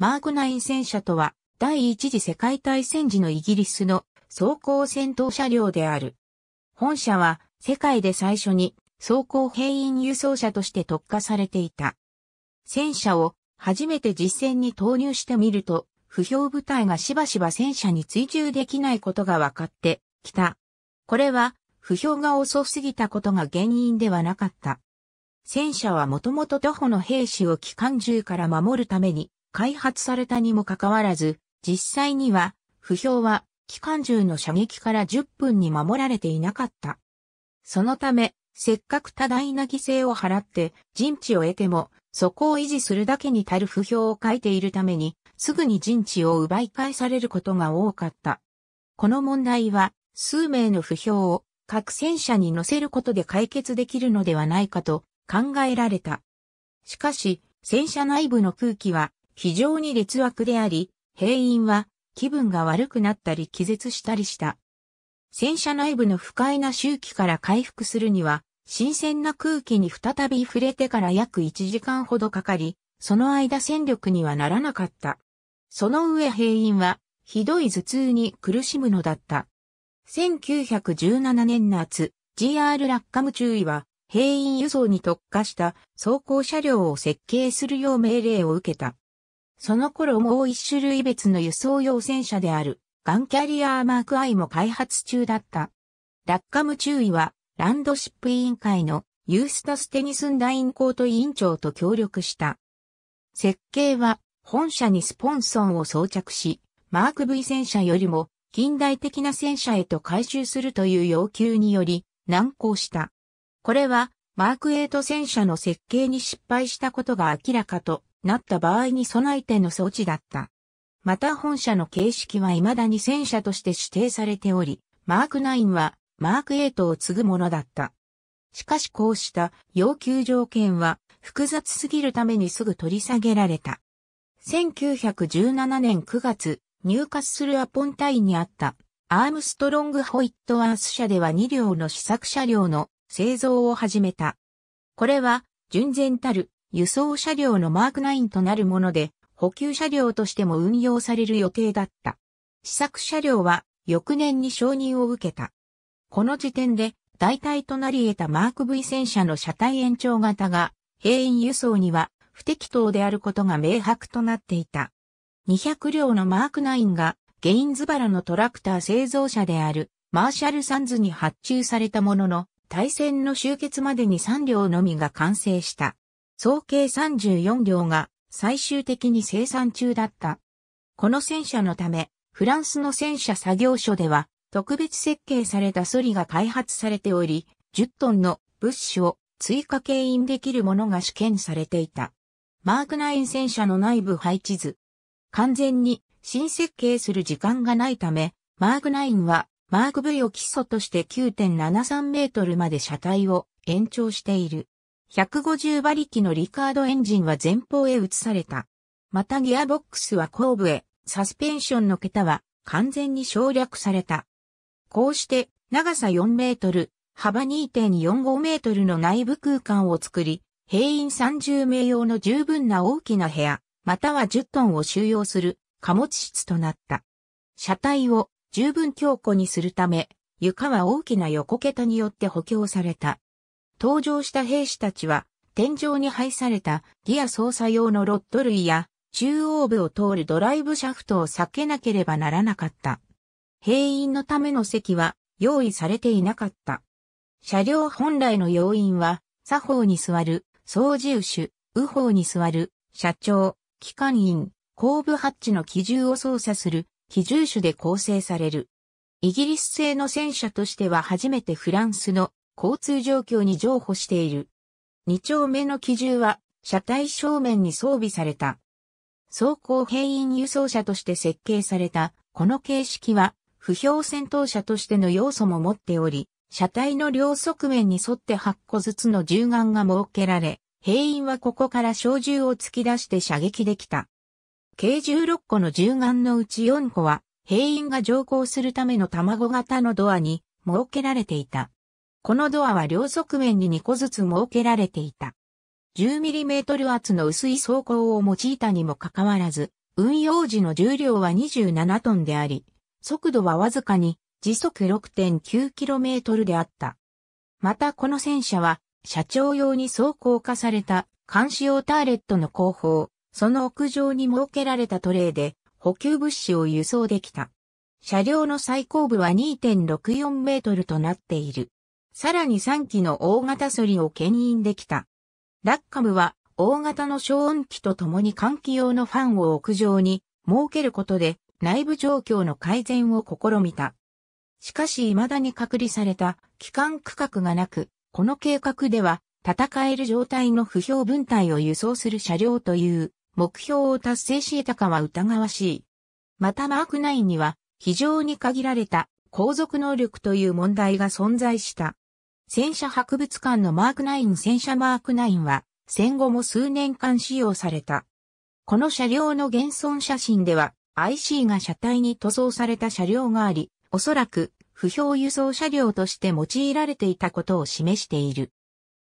マーク9戦車とは、第一次世界大戦時のイギリスの装甲戦闘車両である。本車は、世界で最初に装甲兵員輸送車として特化されていた。戦車を初めて実戦に投入してみると、不評部隊がしばしば戦車に追従できないことが分かってきた。これは、不評が遅すぎたことが原因ではなかった。戦車はもともと徒歩の兵士を機関銃から守るために開発されたにもかかわらず、実際には、不評は、機関銃の射撃から10分に守られていなかった。そのため、せっかく多大な犠牲を払って陣地を得ても、そこを維持するだけに足る不評を書いているために、すぐに陣地を奪い返されることが多かった。この問題は、数名の不評を各戦車に乗せることで解決できるのではないかと考えられた。しかし、戦車内部の空気は非常に劣悪であり、兵員は気分が悪くなったり気絶したりした。戦車内部の不快な周期から回復するには、新鮮な空気に再び触れてから約1時間ほどかかり、その間戦力にはならなかった。その上兵員は、ひどい頭痛に苦しむのだった。1917年夏、GR 落下無注意は、兵員輸送に特化した装甲車両を設計するよう命令を受けた。その頃もう一種類別の輸送用戦車である、ガンキャリアーマーク I も開発中だった。落下無注意は、ランドシップ委員会のユースタス・テニスンダインコート委員長と協力した。設計は、本社にスポンソンを装着し、マーク V 戦車よりも近代的な戦車へと改修するという要求により難航した。これはマーク8戦車の設計に失敗したことが明らかとなった場合に備えての装置だった。また本社の形式は未だに戦車として指定されており、マーク9はマーク8を継ぐものだった。しかしこうした要求条件は複雑すぎるためにすぐ取り下げられた。1917年9月、入荷するアポンタインにあったアームストロング・ホイットワース社では2両の試作車両の製造を始めた。これは、純然たる輸送車両のマーク9となるもので、補給車両としても運用される予定だった。試作車両は翌年に承認を受けた。この時点で代替となり得たマーク V 戦車の車体延長型が兵員輸送には不適当であることが明白となっていた。200両のマーク9がゲインズバラのトラクター製造者であるマーシャルサンズに発注されたものの、対戦の終結までに3両のみが完成した。総計34両が最終的に生産中だった。この戦車のため、フランスの戦車作業所では、特別設計されたソリが開発されており、10トンの物資を追加牽引できるものが試験されていた。マーク9戦車の内部配置図。完全に新設計する時間がないため、マーク9はマーク V を基礎として9.73メートルまで車体を延長している。150馬力のリカードエンジンは前方へ移された。またギアボックスは後部へ、サスペンションの桁は完全に省略された。こうして長さ4メートル、幅2.45メートルの内部空間を作り、兵員30名用の十分な大きな部屋、または10トンを収容する貨物室となった。車体を十分強固にするため、床は大きな横桁によって補強された。登場した兵士たちは、天井に配されたギア操作用のロッド類や、中央部を通るドライブシャフトを避けなければならなかった。兵員のための席は用意されていなかった。車両本来の要員は、左方に座る操縦手、右方に座る社長、機関員、後部ハッチの機銃を操作する機銃手で構成される。イギリス製の戦車としては初めてフランスの交通状況に譲歩している。2丁目の機銃は車体正面に装備された。装甲兵員輸送車として設計された、この形式は、不評戦闘車としての要素も持っており、車体の両側面に沿って8個ずつの銃眼が設けられ、兵員はここから小銃を突き出して射撃できた。計16個の銃眼のうち4個は、兵員が乗降するための卵型のドアに設けられていた。このドアは両側面に2個ずつ設けられていた。10mm 厚の薄い装甲を用いたにもかかわらず、運用時の重量は27トンであり、速度はわずかに時速 6.9km であった。またこの戦車は、社長用に装甲化された監視用ターレットの後方、その屋上に設けられたトレーで補給物資を輸送できた。車両の最後部は2.64メートルとなっている。さらに3機の大型ソリを牽引できた。ラッカムは大型の消音機と共に換気用のファンを屋上に設けることで内部状況の改善を試みた。しかし未だに隔離された機関区画がなく、この計画では戦える状態の不評分隊を輸送する車両という目標を達成し得たかは疑わしい。またマーク9には非常に限られた航続能力という問題が存在した。戦車博物館のマーク9戦車マーク9は戦後も数年間使用された。この車両の現存写真では IC が車体に塗装された車両があり、おそらく不評輸送車両として用いられていたことを示している。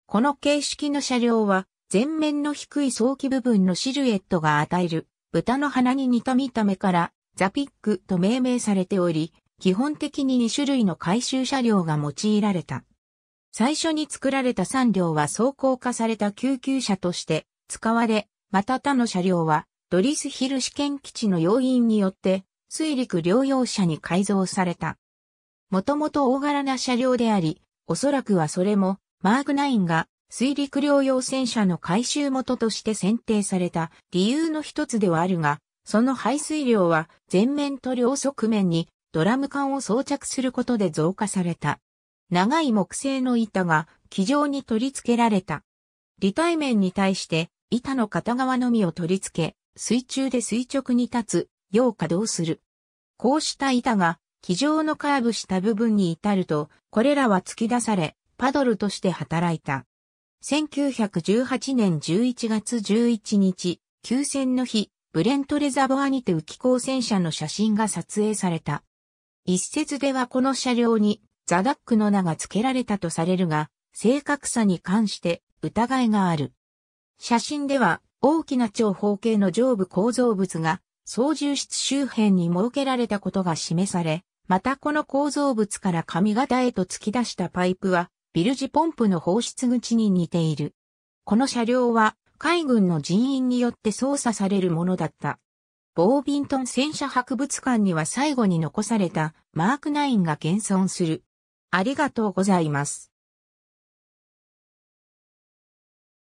この形式の車両は前面の低い早期部分のシルエットが与える豚の鼻に似た見た目からザピックと命名されており、基本的に2種類の回収車両が用いられた。最初に作られた3両は走行化された救急車として使われ、また他の車両はドリスヒル試験基地の要因によって水陸両用車に改造された。もともと大柄な車両であり、おそらくはそれもマーク9が水陸両用戦車の回収元として選定された理由の一つではあるが、その排水量は前面と両側面にドラム缶を装着することで増加された。長い木製の板が機上に取り付けられた。立体面に対して板の片側のみを取り付け、水中で垂直に立つ、よう稼働する。こうした板が機上のカーブした部分に至ると、これらは突き出され、パドルとして働いた。1918年11月11日、休戦の日、ブレントレザボアにて浮き光戦車の写真が撮影された。一説ではこの車両にザダックの名が付けられたとされるが、正確さに関して疑いがある。写真では大きな長方形の上部構造物が操縦室周辺に設けられたことが示され、またこの構造物から髪型へと突き出したパイプはビルジポンプの放出口に似ている。この車両は海軍の人員によって操作されるものだった。ボービントン戦車博物館には最後に残されたマーク9が現存する。ありがとうございます。